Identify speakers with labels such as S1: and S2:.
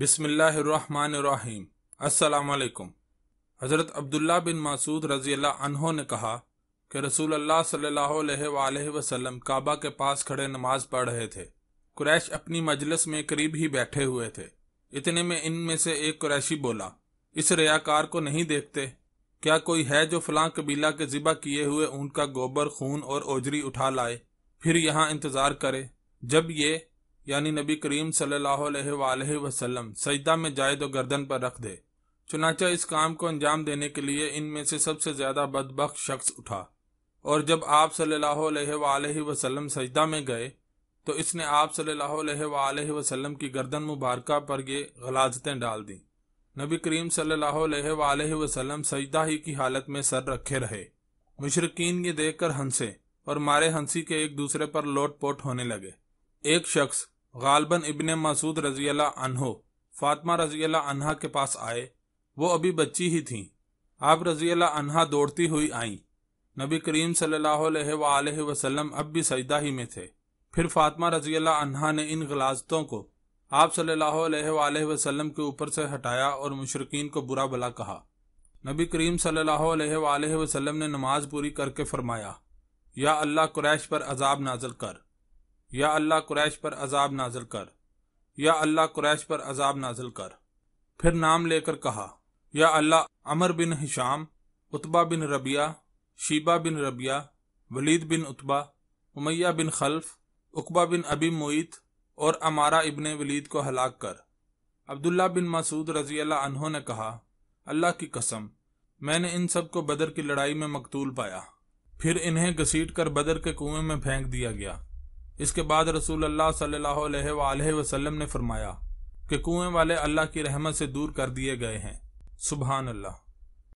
S1: बिसमीम् असलकम हज़रत अब्दुल्ला बिन मासूद रजी अल्लाह अनहों ने कहा कि रसूल अल्लाह सल्लल्लाहु अलैहि वसल्लम काबा के पास खड़े नमाज पढ़ रहे थे कुरैश अपनी मजलिस में करीब ही बैठे हुए थे इतने में इनमें से एक कुरैशी बोला इस रयाकार को नहीं देखते क्या कोई है जो फलां कबीला के जिबा किए हुए ऊंट का गोबर खून और ओजरी उठा लाए फिर यहाँ इंतजार करे जब ये यानी नबी करीम सल्लल्लाहु सजदा में जाए तो गर्दन पर रख दे चुनाचा इस काम को अंजाम देने के लिए इनमें से सबसे ज्यादा बदबक शख्स उठा और जब आप सल्लल्लाहु सजदा में गए तो इसने आप सल्लल्लाहु की गर्दन मुबारक पर ये गलाजतें डाल दी नबी करीम सल्लल्लाहु सजदा ही की हालत में सर रखे रहे मुशरकिन ये देखकर हंसे और मारे हंसी के एक दूसरे पर लोट पोट होने लगे एक शख्स गालबन इबन मसूद रजी अनहो फातमा रजी अनहा के पास आए वो अभी बच्ची ही थीं आप रजी अनहा दौड़ती हुई आईं नबी करीम सल्लल्लाहु अब भी सजदा ही में थे फिर फातमा रजी अनहा ने इन गलाजतों को आप सल्लल्लाहु वसलम के ऊपर से हटाया और मुशरकिन को बुरा भला कहा नबी करीम सल्लल्लाहु अलैहि ने नमाज पूरी करके फरमाया या अल्लाह कुरैश पर अजाब नाजल कर या अल्लाह कुरैश पर अजाब नाजल कर या अल्लाह कुरैश पर अजाब नाजल कर फिर नाम लेकर कहा या अल्लाह Amr bin Hisham Utba bin Rabia Shaiba bin Rabia Walid bin Utba Umayya bin Khalaf Uqba bin Abi Muait और अमारा इबन वलीद को हलाक कर अब्दुल्ला बिन मसूद रजी अल्लाह ने कहा अल्लाह की कसम मैंने इन सब को बदर की लड़ाई में मकतूल पाया फिर इन्हें घसीट कर बदर के कुएं में फेंक दिया गया इसके बाद रसूल अल्लाह सल्लल्लाहु अलैहि वसल्लम ने फरमाया कि कुएं वाले अल्लाह की रहमत से दूर कर दिए गए हैं सुबहान अल्लाह